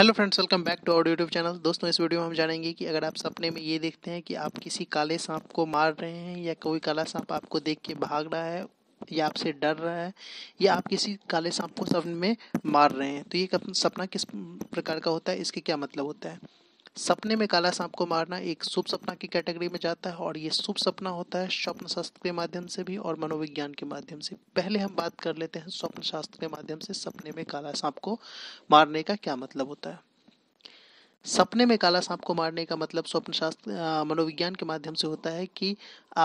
hello friends welcome back to our YouTube channel दोस्तों इस video में हम जानेंगे कि अगर आप सपने में ये देखते हैं कि आप किसी काले सांप को मार रहे हैं या कोई काला सांप आपको देख के भाग रहा है या आपसे डर रहा है या आप किसी काले सांप को सपने में मार रहे हैं तो ये सपना किस प्रकार का होता है इसके क्या मतलब होता है सपने में काला सांप को मारना एक शुभ सपना की कैटेगरी में जाता है और ये शुभ सपना होता है स्वप्न शास्त्र के माध्यम से भी और मनोविज्ञान के माध्यम से पहले हम बात कर लेते हैं स्वप्न शास्त्र के माध्यम से सपने में काला सांप को मारने का क्या मतलब होता है सपने में काला सांप को मारने का मतलब स्वप्न शास्त्र मनोविज्ञान के माध्यम से होता है कि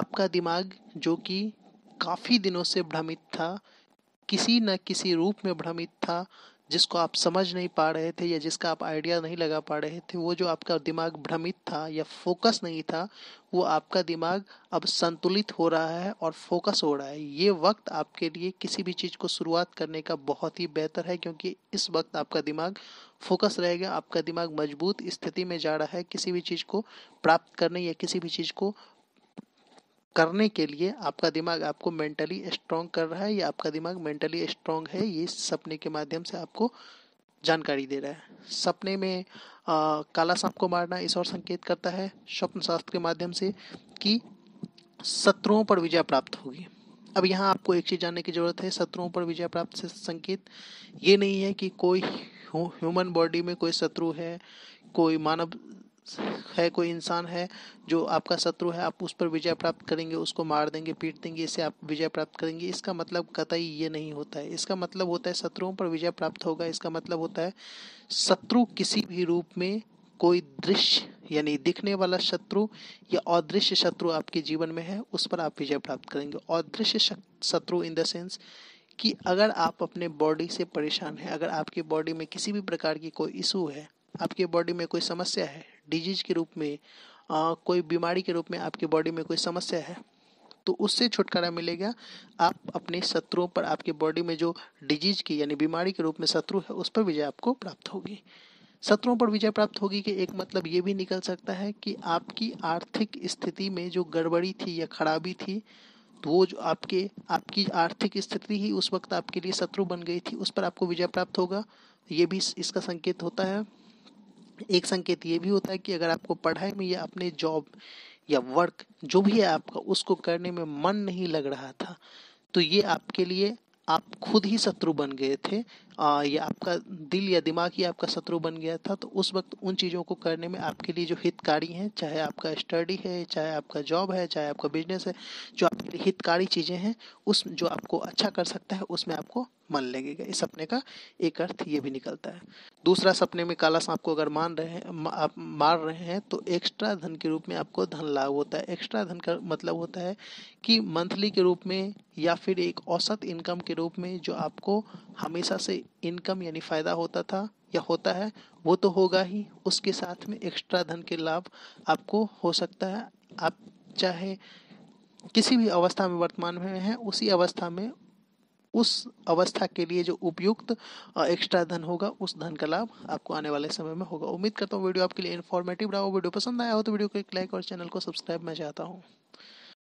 आपका दिमाग जो कि काफ़ी दिनों से भ्रमित था किसी न किसी रूप में भ्रमित था जिसको आप समझ नहीं पा रहे थे या जिसका आप आइडिया नहीं लगा पा रहे थे वो जो आपका दिमाग भ्रमित था या फोकस नहीं था वो आपका दिमाग अब संतुलित हो रहा है और फोकस हो रहा है ये वक्त आपके लिए किसी भी चीज़ को शुरुआत करने का बहुत ही बेहतर है क्योंकि इस वक्त आपका दिमाग फोकस रहेगा आपका दिमाग मजबूत स्थिति में जा रहा है किसी भी चीज़ को प्राप्त करने या किसी भी चीज़ को करने के लिए आपका दिमाग आपको मेंटली स्ट्रांग कर रहा है या आपका दिमाग मेंटली स्ट्रांग है ये सपने के माध्यम से आपको जानकारी दे रहा है सपने में आ, काला सांप को मारना इस और संकेत करता है स्वप्न शास्त्र के माध्यम से कि शत्रुओं पर विजय प्राप्त होगी अब यहाँ आपको एक चीज जानने की जरूरत है शत्रुओं पर विजय प्राप्त से संकेत ये नहीं है कि कोई ह्यूमन बॉडी में कोई शत्रु है कोई मानव है कोई इंसान है जो आपका शत्रु है आप उस पर विजय प्राप्त करेंगे उसको मार देंगे पीट देंगे इससे आप विजय प्राप्त करेंगे इसका मतलब कतई ये नहीं होता है इसका मतलब होता है शत्रुओं पर विजय प्राप्त होगा इसका मतलब होता है शत्रु किसी भी रूप में कोई दृश्य यानी दिखने वाला शत्रु या अदृश्य शत्रु आपके जीवन में है उस पर आप विजय प्राप्त करेंगे अदृश्य शत्रु इन द सेंस कि अगर आप अपने बॉडी से परेशान हैं अगर आपकी बॉडी में किसी भी प्रकार की कोई इशू है आपके बॉडी में कोई समस्या है डिजीज के रूप में आ, कोई बीमारी के रूप में आपकी बॉडी में कोई समस्या है तो उससे छुटकारा मिलेगा आप अपने शत्रुओं पर आपके बॉडी में जो डिजीज की यानी बीमारी के रूप में शत्रु है उस पर विजय आपको प्राप्त होगी शत्रुओं पर विजय प्राप्त होगी कि एक मतलब ये भी निकल सकता है कि आपकी आर्थिक स्थिति में जो गड़बड़ी थी या खराबी थी तो वो जो आपके आपकी आर्थिक स्थिति ही उस वक्त आपके लिए शत्रु बन गई थी उस पर आपको विजय प्राप्त होगा ये भी इसका संकेत होता है एक संकेत ये भी होता है कि अगर आपको पढ़ाई में या अपने जॉब या वर्क जो भी है आपका उसको करने में मन नहीं लग रहा था तो ये आपके लिए आप खुद ही शत्रु बन गए थे या आपका दिल या दिमाग ही आपका शत्रु बन गया था तो उस वक्त उन चीज़ों को करने में आपके लिए जो हितकारी हैं चाहे आपका स्टडी है चाहे आपका जॉब है चाहे आपका बिजनेस है जो आपके लिए हितकारी चीज़ें हैं उस जो आपको अच्छा कर सकता है उसमें आपको मन लगेगा इस सपने का एक अर्थ ये भी निकलता है दूसरा सपने में काला सांप को अगर मान रहे हैं आप मार रहे हैं तो एक्स्ट्रा धन के रूप में आपको धन लाभ होता है एक्स्ट्रा धन का मतलब होता है कि मंथली के रूप में या फिर एक औसत इनकम के रूप में जो आपको हमेशा से इनकम यानी फ़ायदा होता था या होता है वो तो होगा ही उसके साथ में एक्स्ट्रा धन के लाभ आपको हो सकता है आप चाहे किसी भी अवस्था में वर्तमान में हैं उसी अवस्था में उस अवस्था के लिए जो उपयुक्त एक्स्ट्रा धन होगा उस धन का लाभ आपको आने वाले समय में होगा उम्मीद करता हूँ वीडियो आपके लिए इन्फॉर्मेटिव रहा हो वीडियो पसंद आया हो तो वीडियो को एक लाइक और चैनल को सब्सक्राइब मैं चाहता हूँ